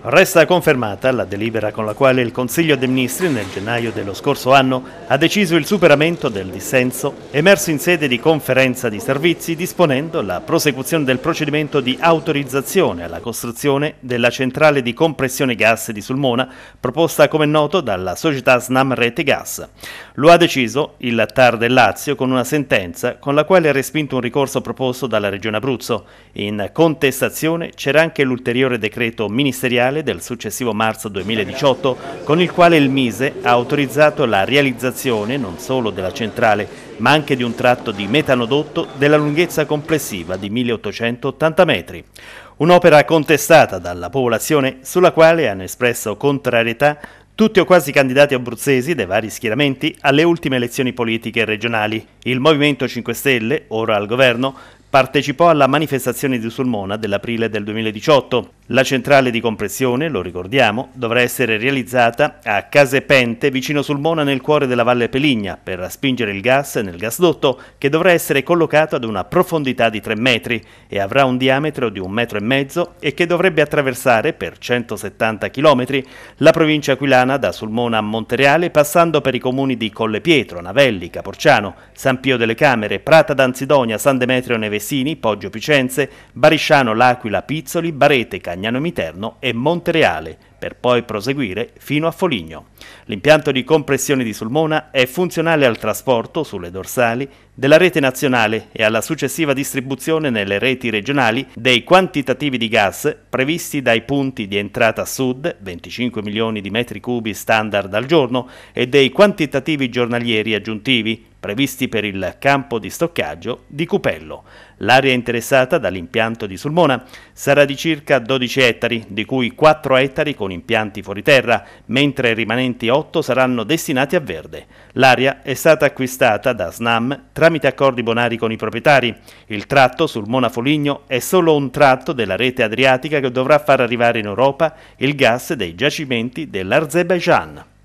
Resta confermata la delibera con la quale il Consiglio dei Ministri nel gennaio dello scorso anno ha deciso il superamento del dissenso emerso in sede di conferenza di servizi disponendo la prosecuzione del procedimento di autorizzazione alla costruzione della centrale di compressione gas di Sulmona proposta come noto dalla società Snam Rete Gas. Lo ha deciso il TAR del Lazio con una sentenza con la quale ha respinto un ricorso proposto dalla Regione Abruzzo. In contestazione c'era anche l'ulteriore decreto ministeriale ministeriale del successivo marzo 2018 con il quale il Mise ha autorizzato la realizzazione non solo della centrale ma anche di un tratto di metanodotto della lunghezza complessiva di 1880 metri. Un'opera contestata dalla popolazione sulla quale hanno espresso contrarietà tutti o quasi candidati abruzzesi dei vari schieramenti alle ultime elezioni politiche regionali. Il Movimento 5 Stelle, ora al governo, partecipò alla manifestazione di Sulmona dell'aprile del 2018. La centrale di compressione, lo ricordiamo, dovrà essere realizzata a Casepente, vicino Sulmona nel cuore della Valle Peligna, per spingere il gas nel gasdotto che dovrà essere collocato ad una profondità di 3 metri e avrà un diametro di 1,5 metro e mezzo e che dovrebbe attraversare per 170 km la provincia aquilana da Sulmona a Montereale passando per i comuni di Colle Pietro, Navelli, Caporciano, San Pio delle Camere, Prata d'Anzidonia, San Demetrio Neve Avesini, Poggio Picenze, Barisciano L'Aquila Pizzoli, Barete Cagnano Miterno e Montereale per poi proseguire fino a Foligno. L'impianto di compressione di Sulmona è funzionale al trasporto sulle dorsali della rete nazionale e alla successiva distribuzione nelle reti regionali dei quantitativi di gas previsti dai punti di entrata sud, 25 milioni di metri cubi standard al giorno, e dei quantitativi giornalieri aggiuntivi, previsti per il campo di stoccaggio di Cupello. L'area interessata dall'impianto di Sulmona sarà di circa 12 ettari, di cui 4 ettari con con impianti terra, mentre i rimanenti 8 saranno destinati a verde. L'area è stata acquistata da SNAM tramite accordi bonari con i proprietari. Il tratto sul Mona Foligno è solo un tratto della rete adriatica che dovrà far arrivare in Europa il gas dei giacimenti dell'Azerbaijan.